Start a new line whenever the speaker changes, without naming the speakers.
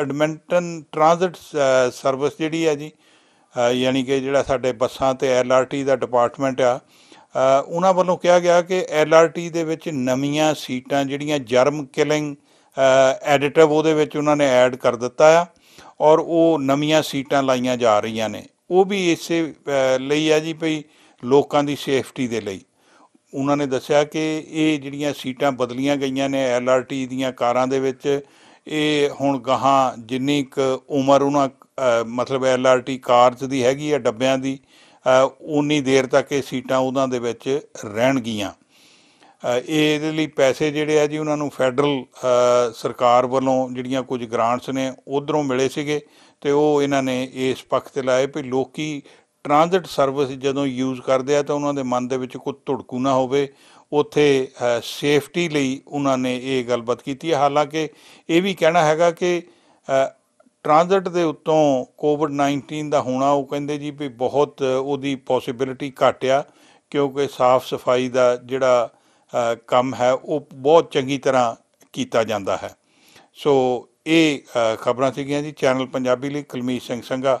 Edmonton transit service ਜਿਹੜੀ ਹੈ ਜੀ ਯਾਨੀ ਕਿ ਜਿਹੜਾ ਸਾਡੇ ਬੱਸਾਂ ਤੇ ਐਲਆਰਟੀ ਦਾ ਡਿਪਾਰਟਮੈਂਟ ਆ ਉਹਨਾਂ ਵੱਲੋਂ ਕਿਹਾ ਗਿਆ ਕਿ ਐਲਆਰਟੀ ਦੇ ਵਿੱਚ ਨਵੀਆਂ ਸੀਟਾਂ ਜਿਹੜੀਆਂ ਜਰਮ ਕਿਲਿੰਗ ਐਡਿਟਿਵ ਉਹਦੇ ਵਿੱਚ ਉਹਨਾਂ ਨੇ ਐਡ ਕਰ ਦਿੱਤਾ ਆ ਔਰ ਉਹ ਨਵੀਆਂ ਸੀਟਾਂ ਲਾਈਆਂ ਜਾ ਰਹੀਆਂ ਨੇ ਉਹ ਵੀ ਇਸੇ ਲਈ ਆ ਜੀ ਭਈ ਲੋਕਾਂ ਦੀ ਸੇਫਟੀ ਦੇ ਲਈ ਉਹਨਾਂ ਨੇ ਦੱਸਿਆ ਕਿ ਇਹ ਜਿਹੜੀਆਂ ਸੀਟਾਂ ਬਦਲੀਆਂ ਗਈਆਂ ਨੇ ਐਲਆਰਟੀ ਦੀਆਂ ਕਾਰਾਂ ਦੇ ਵਿੱਚ ਇਹ ਹੁਣ ਗਾਹਾਂ ਜਿੰਨੀ ਕ ਉਮਰ ਉਹਨਾਂ ਮਤਲਬ ਐਲਆਰਟੀ ਕਾਰਜ ਦੀ ਹੈਗੀ ਆ ਡੱਬਿਆਂ ਦੀ ਉਨੀ ਦੇਰ ਤੱਕ ਇਹ ਸੀਟਾਂ ਉਹਨਾਂ ਦੇ ਵਿੱਚ ਰਹਿਣਗੀਆਂ ਇਹਦੇ ਲਈ ਪੈਸੇ ਜਿਹੜੇ ਆ ਜੀ ਉਹਨਾਂ ਨੂੰ ਫੈਡਰਲ ਸਰਕਾਰ ਵੱਲੋਂ ਜਿਹੜੀਆਂ ਕੁਝ ਗ੍ਰਾਂਟਸ ਨੇ ਉਧਰੋਂ ਮਿਲੇ ਸੀਗੇ ਤੇ ਉਹ ਇਹਨਾਂ ਨੇ ਇਸ ਪੱਖ ਤੇ ਲਾਏ ਵੀ ਲੋਕੀ ਟ੍ਰਾਂਜ਼ਿਟ ਸਰਵਿਸ ਜਦੋਂ ਯੂਜ਼ ਕਰਦੇ ਆ ਤਾਂ ਉਹਨਾਂ ਦੇ ਮਨ ਦੇ ਵਿੱਚ ਕੋਈ ਧੜਕੂ ਨਾ ਹੋਵੇ ਉਥੇ ਸੇਫਟੀ ਲਈ ਉਹਨਾਂ ਨੇ ਇਹ ਗੱਲਬਾਤ ਕੀਤੀ ਹੈ ਹਾਲਾਂਕਿ ਇਹ ਵੀ ਕਹਿਣਾ ਹੈਗਾ ਕਿ ਟ੍ਰਾਂਜ਼ਿਟ ਦੇ ਉੱਤੋਂ ਕੋਵਿਡ-19 ਦਾ ਹੋਣਾ ਉਹ ਕਹਿੰਦੇ ਜੀ ਵੀ ਬਹੁਤ ਉਹਦੀ ਪੋਸਿਬਿਲਿਟੀ ਘਟਿਆ ਕਿਉਂਕਿ ਸਾਫ਼ ਸਫਾਈ ਦਾ ਜਿਹੜਾ ਕੰਮ ਹੈ ਉਹ ਬਹੁਤ ਚੰਗੀ ਤਰ੍ਹਾਂ ਕੀਤਾ ਜਾਂਦਾ ਹੈ ਸੋ ਇਹ ਖਬਰਾਂ ਸੀਗੀਆਂ ਜੀ ਚੈਨਲ ਪੰਜਾਬੀ ਲਈ ਕਲਮੀਤ ਸਿੰਘ ਸੰਘਾ